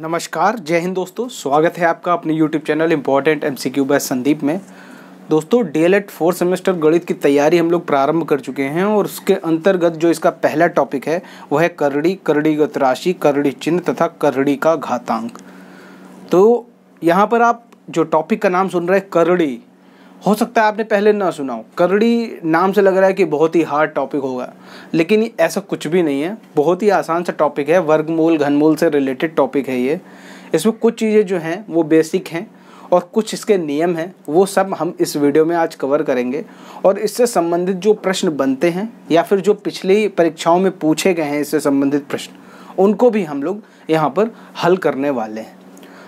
नमस्कार जय हिंद दोस्तों स्वागत है आपका अपने YouTube channel important M C Q by Sandeep में दोस्तों D L Ed fourth semester गणित की तैयारी हम लोग प्रारंभ कर चुके हैं और उसके अंतर्गत जो इसका पहला टॉपिक है वह है करड़ी करड़ीगत राशि करड़ी चिन्ह तथा करड़ी का घातांक तो यहाँ पर आप जो टॉपिक का नाम सुन रहे हैं करड़ी हो सकता है आपने पहले ना सुना हो करड़ी नाम से लग रहा है कि बहुत ही हार्ड टॉपिक होगा लेकिन ऐसा कुछ भी नहीं है बहुत ही आसान सा टॉपिक है वर्गमूल घनमूल से रिलेटेड टॉपिक है ये इसमें कुछ चीज़ें जो हैं वो बेसिक हैं और कुछ इसके नियम हैं वो सब हम इस वीडियो में आज कवर करेंगे और इससे संबंधित जो प्रश्न बनते हैं या फिर जो पिछली परीक्षाओं में पूछे गए हैं इससे संबंधित प्रश्न उनको भी हम लोग यहाँ पर हल करने वाले हैं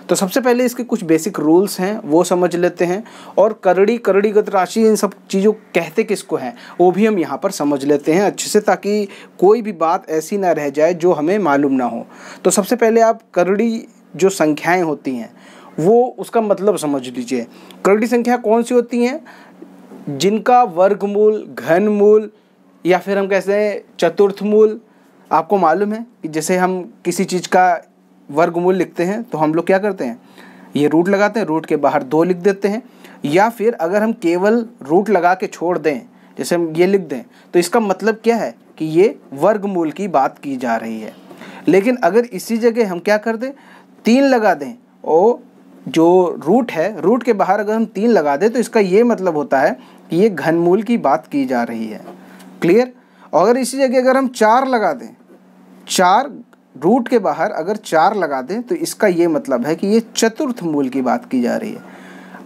तो सबसे पहले इसके कुछ बेसिक रूल्स हैं वो समझ लेते हैं और करड़ी करड़ीगत राशि इन सब चीज़ों कहते किसको हैं वो भी हम यहाँ पर समझ लेते हैं अच्छे से ताकि कोई भी बात ऐसी ना रह जाए जो हमें मालूम ना हो तो सबसे पहले आप करड़ी जो संख्याएँ होती हैं वो उसका मतलब समझ लीजिए करड़ी संख्या कौन सी होती हैं जिनका वर्गमूल घनमूल या फिर हम कहते हैं चतुर्थ मूल आपको मालूम है कि जैसे हम किसी चीज़ का वर्गमूल लिखते हैं तो हम लोग क्या करते हैं ये रूट लगाते हैं रूट के बाहर दो लिख देते हैं या फिर अगर हम केवल रूट लगा के छोड़ दें जैसे हम ये लिख दें तो इसका मतलब क्या है कि ये वर्गमूल की बात की जा रही है लेकिन अगर इसी जगह हम क्या कर दें तीन लगा दें और जो रूट है रूट के बाहर अगर हम तीन लगा दें तो इसका ये मतलब होता है कि ये घनमूल की बात की जा रही है क्लियर अगर इसी जगह अगर हम चार लगा दें चार रूट के बाहर अगर चार लगा दें तो इसका ये मतलब है कि ये चतुर्थ मूल की बात की जा रही है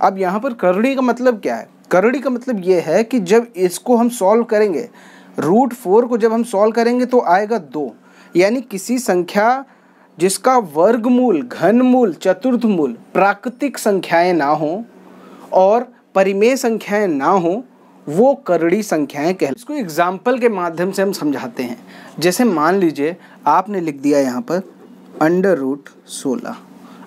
अब यहाँ पर करड़ी का मतलब क्या है करड़ी का मतलब ये है कि जब इसको हम सॉल्व करेंगे रूट फोर को जब हम सॉल्व करेंगे तो आएगा दो यानी किसी संख्या जिसका वर्गमूल घनमूल चतुर्थमूल प्राकृतिक संख्याएं ना हों और परिमेय संख्याएं ना हों वो करड़ी संख्याएं कह इसको एग्जाम्पल के माध्यम से हम समझाते हैं जैसे मान लीजिए आपने लिख दिया यहाँ पर अंडर रूट सोलह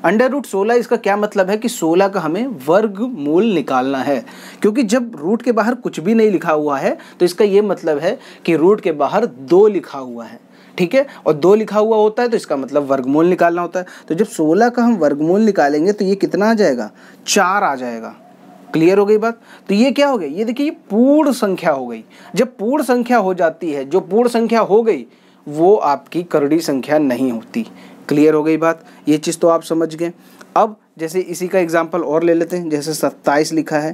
अंडर रूट सोलह इसका क्या मतलब है कि सोलह का हमें वर्ग मूल निकालना है क्योंकि जब रूट के बाहर कुछ भी नहीं लिखा हुआ है तो इसका ये मतलब है कि रूट के बाहर दो लिखा हुआ है ठीक है और दो लिखा हुआ होता है तो इसका मतलब वर्गमूल निकालना होता है तो जब सोलह का हम वर्गमूल निकालेंगे तो ये कितना आ जाएगा चार आ जाएगा क्लियर हो गई बात तो ये क्या हो गई ये देखिए पूर्ण संख्या हो गई जब पूर्ण संख्या हो जाती है जो पूर्ण संख्या हो गई वो आपकी करड़ी संख्या नहीं होती क्लियर हो गई बात ये चीज़ तो आप समझ गए अब जैसे इसी का एग्जाम्पल और ले लेते हैं जैसे सत्ताईस लिखा है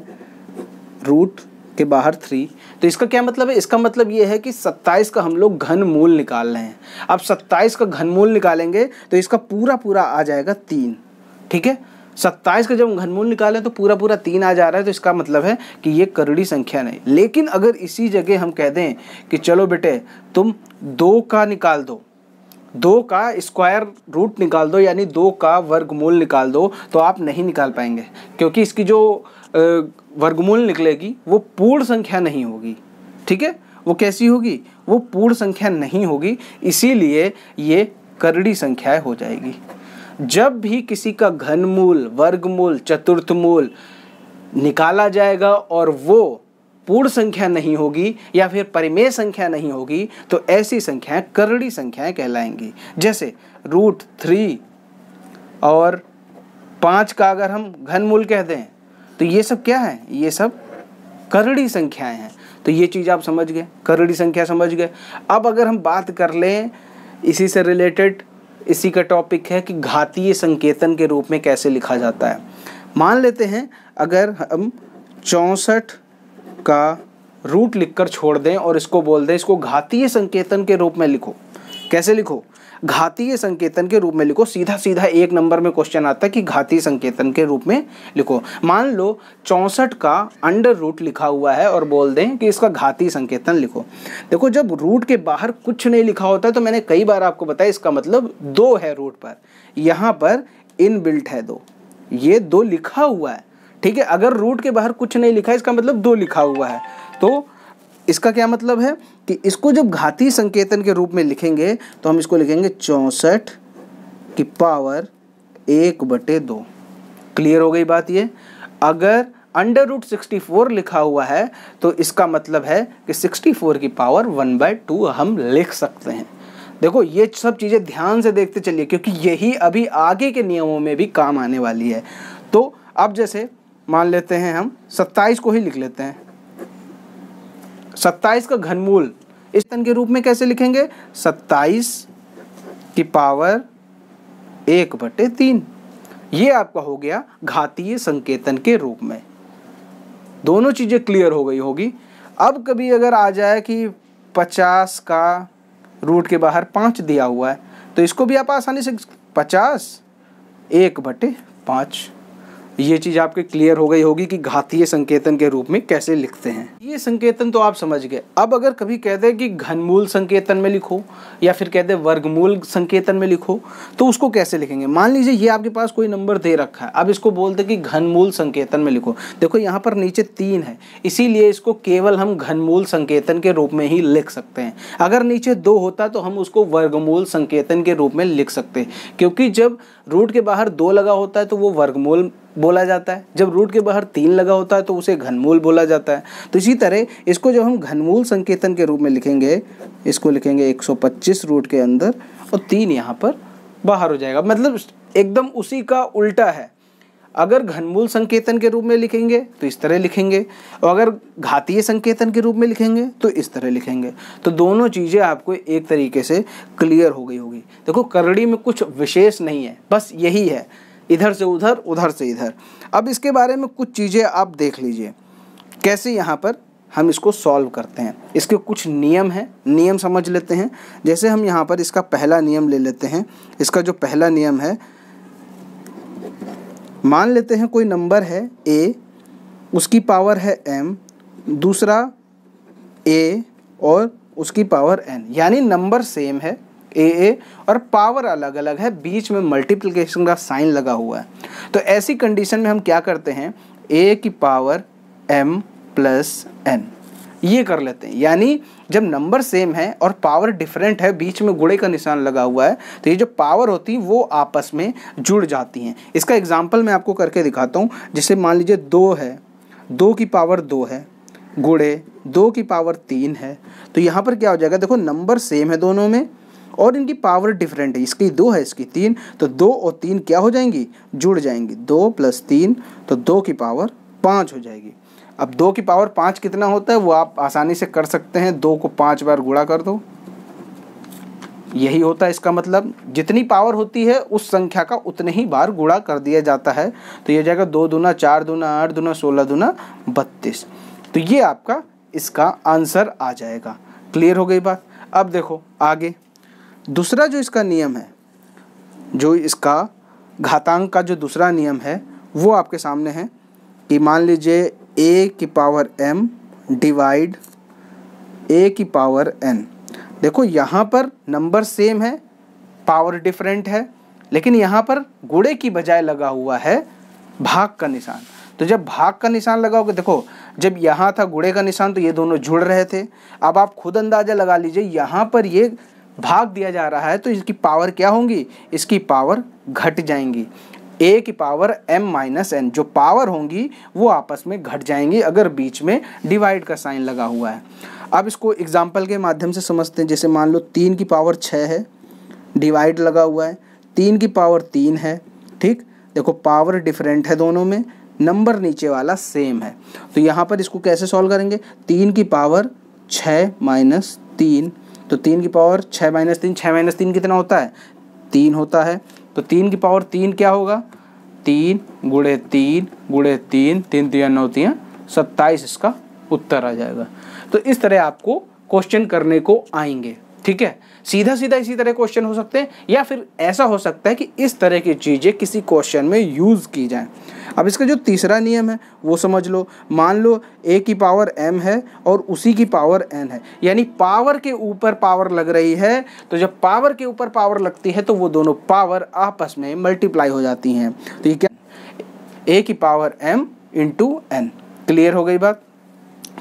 रूट के बाहर थ्री तो इसका क्या मतलब है इसका मतलब ये है कि सत्ताईस का हम लोग घन मूल निकाल रहे हैं अब सत्ताईस का घन मूल निकालेंगे तो इसका पूरा पूरा आ जाएगा तीन ठीक है सत्ताईस का जब घनमूल निकालें तो पूरा पूरा तीन आ जा रहा है तो इसका मतलब है कि ये करड़ी संख्या नहीं लेकिन अगर इसी जगह हम कह दें कि चलो बेटे तुम दो का निकाल दो दो का स्क्वायर रूट निकाल दो यानी दो का वर्गमूल निकाल दो तो आप नहीं निकाल पाएंगे क्योंकि इसकी जो वर्गमूल निकलेगी वो पूर्ण संख्या नहीं होगी ठीक है वो कैसी होगी वो पूर्ण संख्या नहीं होगी इसीलिए ये करड़ी संख्याएं हो जाएगी जब भी किसी का घनमूल वर्गमूल चतुर्थमूल निकाला जाएगा और वो पूर्ण संख्या नहीं होगी या फिर परिमेय संख्या नहीं होगी तो ऐसी संख्याएं करड़ी संख्याएं कहलाएंगी जैसे रूट थ्री और पाँच का अगर हम घनमूल कह दें तो ये सब क्या है ये सब करड़ी संख्याएं हैं तो ये चीज़ आप समझ गए करड़ी संख्या समझ गए अब अगर हम बात कर लें इसी से रिलेटेड इसी का टॉपिक है कि घातीय संकेतन के रूप में कैसे लिखा जाता है मान लेते हैं अगर हम चौंसठ का रूट लिखकर छोड़ दें और इसको बोल दें इसको घातीय संकेतन के रूप में लिखो कैसे लिखो घातीय संकेतन के रूप में लिखो सीधा सीधा एक नंबर में क्वेश्चन आता है कि घातीय संकेतन के रूप में लिखो मान लो चौंसठ का अंडर रूट लिखा हुआ है और बोल दें कि इसका घातीय संकेतन लिखो देखो जब रूट के बाहर कुछ नहीं लिखा होता तो मैंने कई बार आपको बताया इसका मतलब दो है रूट पर यहाँ पर इनबिल्ट है दो ये दो लिखा हुआ है ठीक है अगर रूट के बाहर कुछ नहीं लिखा है इसका मतलब दो लिखा हुआ है तो इसका क्या मतलब है कि इसको जब घाती संकेतन के रूप में लिखेंगे तो हम इसको लिखेंगे चौंसठ की पावर एक बटे दो क्लियर हो गई बात ये अगर अंडर रूट सिक्सटी फोर लिखा हुआ है तो इसका मतलब है कि सिक्सटी फोर की पावर वन बाय टू हम लिख सकते हैं देखो ये सब चीज़ें ध्यान से देखते चलिए क्योंकि यही अभी आगे के नियमों में भी काम आने वाली है तो अब जैसे मान लेते हैं हम सत्ताईस को ही लिख लेते हैं सत्ताईस का घनमूल इस तन के रूप में कैसे लिखेंगे सत्ताईस की पावर एक बटे तीन ये आपका हो गया घातीय संकेतन के रूप में दोनों चीज़ें क्लियर हो गई होगी अब कभी अगर आ जाए कि पचास का रूट के बाहर पांच दिया हुआ है तो इसको भी आप आसानी से पचास एक बटे पांच ये चीज़ आपके क्लियर हो गई होगी कि घातीय संकेतन के रूप में कैसे लिखते हैं ये संकेतन तो आप समझ गए अब अगर कभी कह दें कि घनमूल संकेतन में लिखो या फिर कह दें वर्गमूल संकेतन में लिखो तो उसको कैसे लिखेंगे मान लीजिए ये आपके पास कोई नंबर दे रखा है अब इसको बोलते कि घनमूल संकेतन में लिखो देखो यहाँ पर नीचे तीन है इसीलिए इसको केवल हम घनमूल संकेतन के रूप में ही लिख सकते हैं अगर नीचे दो होता तो हम उसको वर्गमूल संकेतन के रूप में लिख सकते हैं क्योंकि जब रूट के बाहर दो लगा होता है तो वो वर्गमूल बोला जाता है जब रूट के बाहर तीन लगा होता है तो उसे घनमूल बोला जाता है तो इसी तरह इसको जब हम घनमूल संकेतन के रूप में लिखेंगे इसको लिखेंगे 125 रूट के अंदर और तीन यहाँ पर बाहर हो जाएगा मतलब एकदम उसी का उल्टा है अगर घनमूल संकेतन के रूप में लिखेंगे तो इस तरह लिखेंगे और अगर घातीय संकेतन के रूप में लिखेंगे तो इस तरह लिखेंगे तो दोनों चीज़ें आपको एक तरीके से क्लियर हो गई होगी देखो करड़ी में कुछ विशेष नहीं है बस यही है इधर से उधर उधर से इधर अब इसके बारे में कुछ चीज़ें आप देख लीजिए कैसे यहाँ पर हम इसको सॉल्व करते हैं इसके कुछ नियम हैं नियम समझ लेते हैं जैसे हम यहाँ पर इसका पहला नियम ले लेते हैं इसका जो पहला नियम है मान लेते हैं कोई नंबर है ए उसकी पावर है एम दूसरा ए और उसकी पावर एन यानी नंबर सेम है ए ए और पावर अलग अलग है बीच में मल्टीप्लिकेशन का साइन लगा हुआ है तो ऐसी कंडीशन में हम क्या करते हैं ए की पावर एम प्लस एन ये कर लेते हैं यानी जब नंबर सेम है और पावर डिफरेंट है बीच में गुड़े का निशान लगा हुआ है तो ये जो पावर होती है वो आपस में जुड़ जाती हैं इसका एग्जाम्पल मैं आपको करके दिखाता हूँ जैसे मान लीजिए दो है दो की पावर दो है गुड़े दो की पावर तीन है तो यहाँ पर क्या हो जाएगा देखो नंबर सेम है दोनों में और इनकी पावर डिफरेंट है इसकी दो है इसकी तीन तो दो और तीन क्या हो जाएंगी जुड़ जाएंगी दो प्लस तीन तो दो की पावर पाँच हो जाएगी अब दो की पावर पाँच कितना होता है वो आप आसानी से कर सकते हैं दो को पाँच बार गुणा कर दो यही होता है इसका मतलब जितनी पावर होती है उस संख्या का उतने ही बार गुणा कर दिया जाता है तो ये जाएगा दो दूना चार दुना आठ दुना सोलह दुना बत्तीस तो ये आपका इसका आंसर आ जाएगा क्लियर हो गई बात अब देखो आगे दूसरा जो इसका नियम है जो इसका घातांक का जो दूसरा नियम है वो आपके सामने है कि मान लीजिए ए की पावर एम डिवाइड ए की पावर एन देखो यहाँ पर नंबर सेम है पावर डिफरेंट है लेकिन यहाँ पर गुड़े की बजाय लगा हुआ है भाग का निशान तो जब भाग का निशान लगा होगा देखो जब यहाँ था गुड़े का निशान तो ये दोनों जुड़ रहे थे अब आप खुद अंदाज़ा लगा लीजिए यहाँ पर ये भाग दिया जा रहा है तो इसकी पावर क्या होंगी इसकी पावर घट जाएंगी ए की पावर एम माइनस एन जो पावर होंगी वो आपस में घट जाएंगी अगर बीच में डिवाइड का साइन लगा हुआ है अब इसको एग्जाम्पल के माध्यम से समझते हैं जैसे मान लो तीन की पावर छः है डिवाइड लगा हुआ है तीन की पावर तीन है ठीक देखो पावर डिफरेंट है दोनों में नंबर नीचे वाला सेम है तो यहाँ पर इसको कैसे सॉल्व करेंगे तीन की पावर छ माइनस तीन तो तीन की पावर छः माइनस तीन छः माइनस तीन कितना होता है तीन होता है तो तीन की पावर तीन क्या होगा तीन गुड़े तीन गुड़े तीन तीन तीन नौ तीन सत्ताईस इसका उत्तर आ जाएगा तो इस तरह आपको क्वेश्चन करने को आएंगे ठीक है सीधा सीधा इसी तरह क्वेश्चन हो सकते हैं या फिर ऐसा हो सकता है कि इस तरह की चीज़ें किसी क्वेश्चन में यूज़ की जाएं अब इसका जो तीसरा नियम है वो समझ लो मान लो ए की पावर एम है और उसी की पावर एन है यानी पावर के ऊपर पावर लग रही है तो जब पावर के ऊपर पावर लगती है तो वो दोनों पावर आपस में मल्टीप्लाई हो जाती हैं तो ये क्या ए की power M into N clear हो गई बात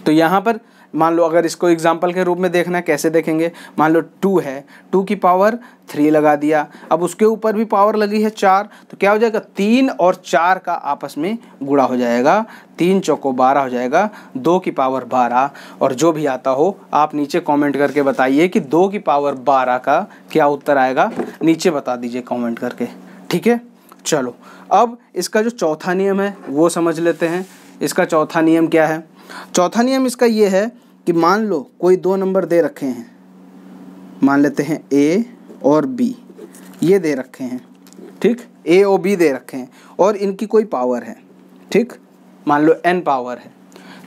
तो यहाँ पर मान लो अगर इसको एग्जाम्पल के रूप में देखना है कैसे देखेंगे मान लो टू है टू की पावर थ्री लगा दिया अब उसके ऊपर भी पावर लगी है चार तो क्या हो जाएगा तीन और चार का आपस में गुड़ा हो जाएगा तीन चौको बारह हो जाएगा दो की पावर बारह और जो भी आता हो आप नीचे कमेंट करके बताइए कि दो की पावर बारह का क्या उत्तर आएगा नीचे बता दीजिए कमेंट करके ठीक है चलो अब इसका जो चौथा नियम है वो समझ लेते हैं इसका चौथा नियम क्या है चौथा नियम इसका ये है कि मान लो कोई दो नंबर दे रखे हैं मान लेते हैं ए और बी ये दे रखे हैं ठीक ए और बी दे रखे हैं और इनकी कोई पावर है ठीक मान लो एन पावर है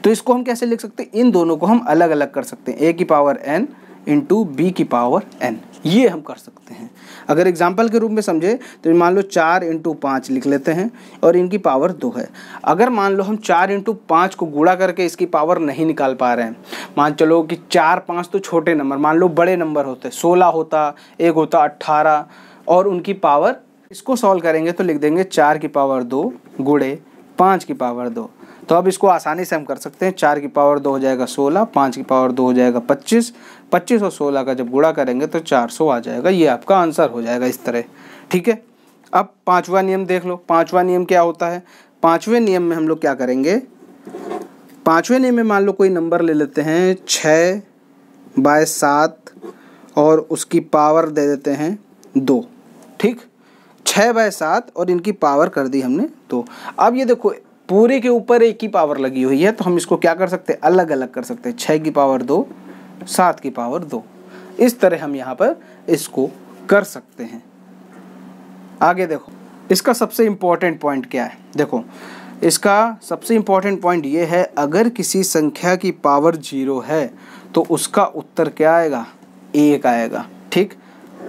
तो इसको हम कैसे लिख सकते हैं इन दोनों को हम अलग अलग कर सकते हैं ए की पावर एन इंटू बी की पावर एन ये हम कर सकते हैं अगर एग्जाम्पल के रूप में समझे तो मान लो चार इंटू पाँच लिख लेते हैं और इनकी पावर दो है अगर मान लो हम चार इंटू पाँच को गुड़ा करके इसकी पावर नहीं निकाल पा रहे हैं मान चलो कि चार पाँच तो छोटे नंबर मान लो बड़े नंबर होते सोलह होता एक होता अट्ठारह और उनकी पावर इसको सॉल्व करेंगे तो लिख देंगे चार की पावर दो गुड़े पाँच की पावर दो तो अब इसको आसानी से हम कर सकते हैं चार की पावर दो हो जाएगा सोलह पाँच की पावर दो हो जाएगा पच्चीस पच्चीस और सोलह का जब गुड़ा करेंगे तो चार सौ आ जाएगा ये आपका आंसर हो जाएगा इस तरह ठीक है अब पांचवा नियम देख लो पांचवा नियम क्या होता है पांचवें नियम में हम लोग क्या करेंगे पांचवें नियम में मान लो कोई नंबर ले लेते हैं छ बाय सात और उसकी पावर दे देते हैं दो ठीक छ बाय सात और इनकी पावर कर दी हमने दो अब ये देखो पूरे के ऊपर एक ही पावर लगी हुई है तो हम इसको क्या कर सकते हैं अलग अलग कर सकते हैं छः की पावर दो सात की पावर दो इस तरह हम यहाँ पर इसको कर सकते हैं आगे देखो इसका सबसे इम्पॉर्टेंट पॉइंट क्या है देखो इसका सबसे इम्पॉर्टेंट पॉइंट ये है अगर किसी संख्या की पावर जीरो है तो उसका उत्तर क्या आएगा एक आएगा ठीक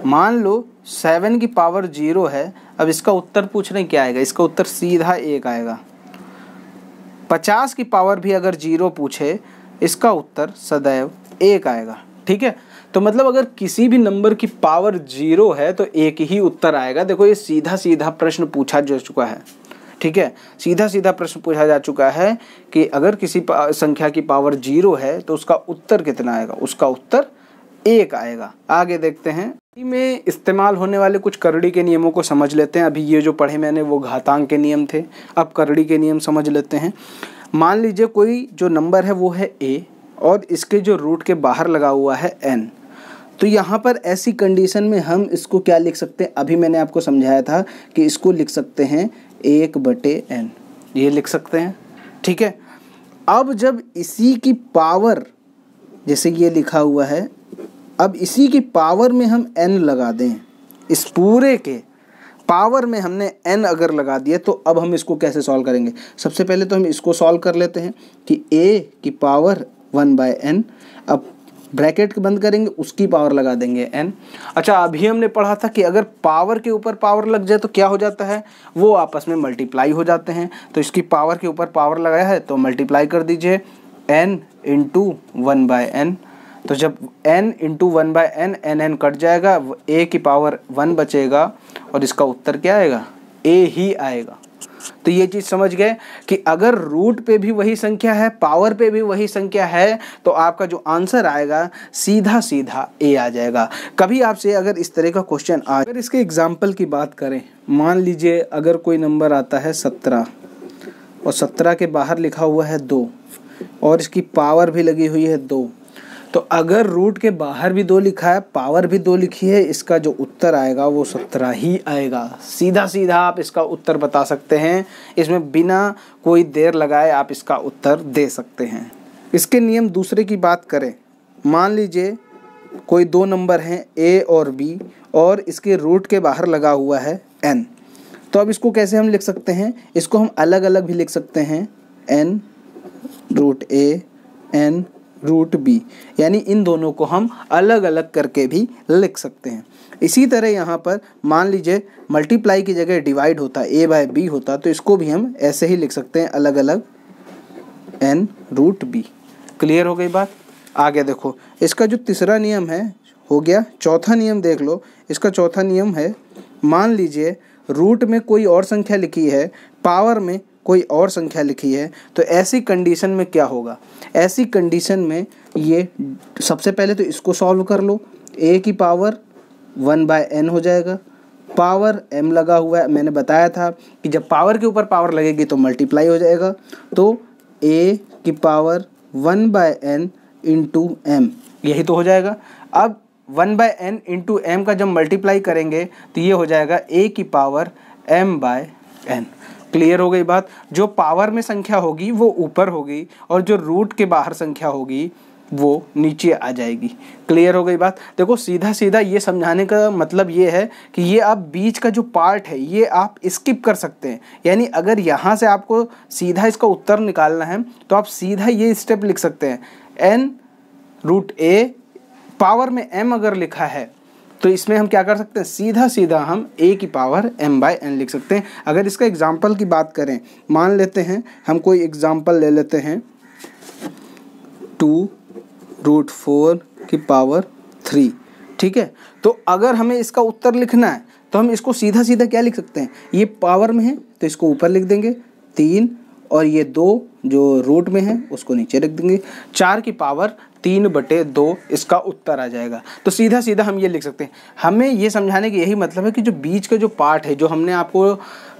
मान लो सेवन की पावर जीरो है अब इसका उत्तर पूछने क्या आएगा इसका उत्तर सीधा एक आएगा पचास की पावर भी अगर जीरो पूछे इसका उत्तर सदैव एक आएगा ठीक है तो मतलब अगर किसी भी नंबर की पावर जीरो है तो एक ही उत्तर आएगा देखो ये सीधा सीधा प्रश्न पूछा जा चुका है ठीक है सीधा सीधा प्रश्न पूछा जा चुका है कि अगर किसी संख्या की पावर जीरो है तो उसका उत्तर कितना आएगा उसका उत्तर एक आएगा आगे देखते हैं में इस्तेमाल होने वाले कुछ करड़ी के नियमों को समझ लेते हैं अभी ये जो पढ़े मैंने वो घातांक के नियम थे अब करड़ी के नियम समझ लेते हैं मान लीजिए कोई जो नंबर है वो है ए और इसके जो रूट के बाहर लगा हुआ है एन तो यहाँ पर ऐसी कंडीशन में हम इसको क्या लिख सकते हैं अभी मैंने आपको समझाया था कि इसको लिख सकते हैं एक बटे एन ये लिख सकते हैं ठीक है अब जब इसी की पावर जैसे ये लिखा हुआ है अब इसी की पावर में हम एन लगा दें इस पूरे के पावर में हमने एन अगर लगा दिया तो अब हम इसको कैसे सॉल्व करेंगे सबसे पहले तो हम इसको सॉल्व कर लेते हैं कि ए की पावर वन बाय एन अब ब्रैकेट बंद करेंगे उसकी पावर लगा देंगे एन अच्छा अभी हमने पढ़ा था कि अगर पावर के ऊपर पावर लग जाए तो क्या हो जाता है वो आपस में मल्टीप्लाई हो जाते हैं तो इसकी पावर के ऊपर पावर लगाया है तो मल्टीप्लाई कर दीजिए N into one by N तो जब N into one by N N N cut जाएगा ए की पावर वन बचेगा और इसका उत्तर क्या आएगा ए ही आएगा तो ये चीज़ समझ गए कि अगर रूट पे भी वही संख्या है पावर पे भी वही संख्या है तो आपका जो आंसर आएगा सीधा सीधा ए आ जाएगा कभी आपसे अगर इस तरह का क्वेश्चन आ अगर इसके एग्जाम्पल की बात करें मान लीजिए अगर कोई नंबर आता है सत्रह और सत्रह के बाहर लिखा हुआ है दो और इसकी पावर भी लगी हुई है दो तो अगर रूट के बाहर भी दो लिखा है पावर भी दो लिखी है इसका जो उत्तर आएगा वो सत्रह ही आएगा सीधा सीधा आप इसका उत्तर बता सकते हैं इसमें बिना कोई देर लगाए आप इसका उत्तर दे सकते हैं इसके नियम दूसरे की बात करें मान लीजिए कोई दो नंबर हैं ए और बी और इसके रूट के बाहर लगा हुआ है एन तो अब इसको कैसे हम लिख सकते हैं इसको हम अलग अलग भी लिख सकते हैं N root A N root B यानी इन दोनों को हम अलग अलग करके भी लिख सकते हैं इसी तरह यहाँ पर मान लीजिए मल्टीप्लाई की जगह डिवाइड होता ए बाय बी होता तो इसको भी हम ऐसे ही लिख सकते हैं अलग अलग एन रूट बी क्लियर हो गई बात आगे देखो इसका जो तीसरा नियम है हो गया चौथा नियम देख लो इसका चौथा नियम है मान लीजिए रूट में कोई और संख्या लिखी है पावर में कोई और संख्या लिखी है तो ऐसी कंडीशन में क्या होगा ऐसी कंडीशन में ये सबसे पहले तो इसको सॉल्व कर लो ए की पावर वन बाय एन हो जाएगा पावर एम लगा हुआ है मैंने बताया था कि जब पावर के ऊपर पावर लगेगी तो मल्टीप्लाई हो जाएगा तो ए की power one by N into M यही तो हो जाएगा अब one by N into M का जब मल्टीप्लाई करेंगे तो ये हो जाएगा ए की power M by N clear हो गई बात जो पावर में संख्या होगी वो ऊपर होगी और जो रूट के बाहर संख्या होगी वो नीचे आ जाएगी क्लियर हो गई बात देखो सीधा सीधा ये समझाने का मतलब ये है कि ये आप बीच का जो पार्ट है ये आप स्किप कर सकते हैं यानी अगर यहाँ से आपको सीधा इसका उत्तर निकालना है तो आप सीधा ये स्टेप लिख सकते हैं एन रूट ए पावर में एम अगर लिखा है तो इसमें हम क्या कर सकते हैं सीधा सीधा हम ए की पावर एम बाई एन लिख सकते हैं अगर इसका एग्जाम्पल की बात करें मान लेते हैं हम कोई एग्जाम्पल ले लेते हैं टू रूट फोर की पावर थ्री ठीक है तो अगर हमें इसका उत्तर लिखना है तो हम इसको सीधा सीधा क्या लिख सकते हैं ये पावर में है तो इसको ऊपर लिख देंगे तीन और ये दो जो रूट में है उसको नीचे रख देंगे चार की पावर तीन बटे दो इसका उत्तर आ जाएगा तो सीधा सीधा हम ये लिख सकते हैं हमें ये समझाने की यही मतलब है कि जो बीच का जो पार्ट है जो हमने आपको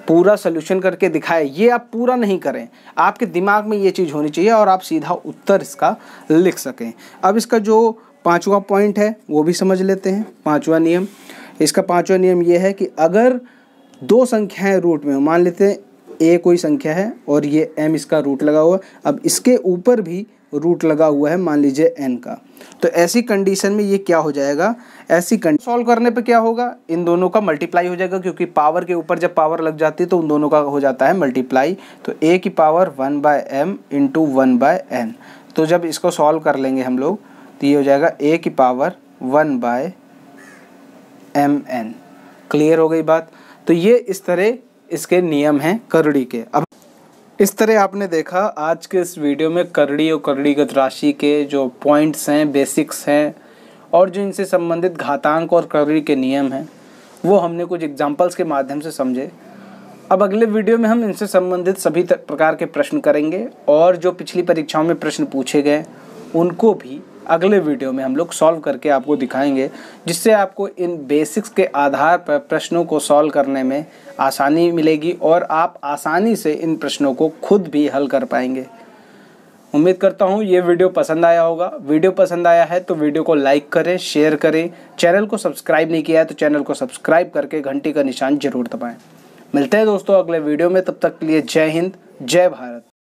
पूरा सोल्यूशन करके दिखाया ये आप पूरा नहीं करें आपके दिमाग में ये चीज़ होनी चाहिए और आप सीधा उत्तर इसका लिख सकें अब इसका जो पाँचवा पॉइंट है वो भी समझ लेते हैं पाँचवा नियम इसका पाँचवा नियम ये है कि अगर दो संख्याएं रूट में मान लेते हैं ए कोई संख्या है और ये एम इसका रूट लगा हुआ अब इसके ऊपर भी रूट लगा हुआ है मान लीजिए एन का तो ऐसी कंडीशन में ये क्या हो जाएगा ऐसी कंडीशन सॉल्व करने पे क्या होगा इन दोनों का मल्टीप्लाई हो जाएगा क्योंकि पावर के ऊपर जब पावर लग जाती है तो उन दोनों का हो जाता है मल्टीप्लाई तो ए की power one by M into one by N तो जब इसको सॉल्व कर लेंगे हम लोग तो ये हो जाएगा ए की power one by M N clear हो गई बात तो ये इस तरह इसके नियम हैं करड़ी के अब इस तरह आपने देखा आज के इस वीडियो में करड़ी और करड़ीगत राशि के जो पॉइंट्स हैं बेसिक्स हैं और जो इनसे संबंधित घातांक और करड़ी के नियम हैं वो हमने कुछ एग्जाम्पल्स के माध्यम से समझे अब अगले वीडियो में हम इनसे संबंधित सभी प्रकार के प्रश्न करेंगे और जो पिछली परीक्षाओं में प्रश्न पूछे गए उनको भी अगले वीडियो में हम लोग सॉल्व करके आपको दिखाएंगे जिससे आपको इन बेसिक्स के आधार पर प्रश्नों को सॉल्व करने में आसानी मिलेगी और आप आसानी से इन प्रश्नों को खुद भी हल कर पाएंगे उम्मीद करता हूँ ये वीडियो पसंद आया होगा वीडियो पसंद आया है तो वीडियो को लाइक करें शेयर करें चैनल को सब्सक्राइब नहीं किया है तो चैनल को सब्सक्राइब करके घंटी का निशान जरूर दबाएँ मिलते हैं दोस्तों अगले वीडियो में तब तक के लिए जय हिंद जय भारत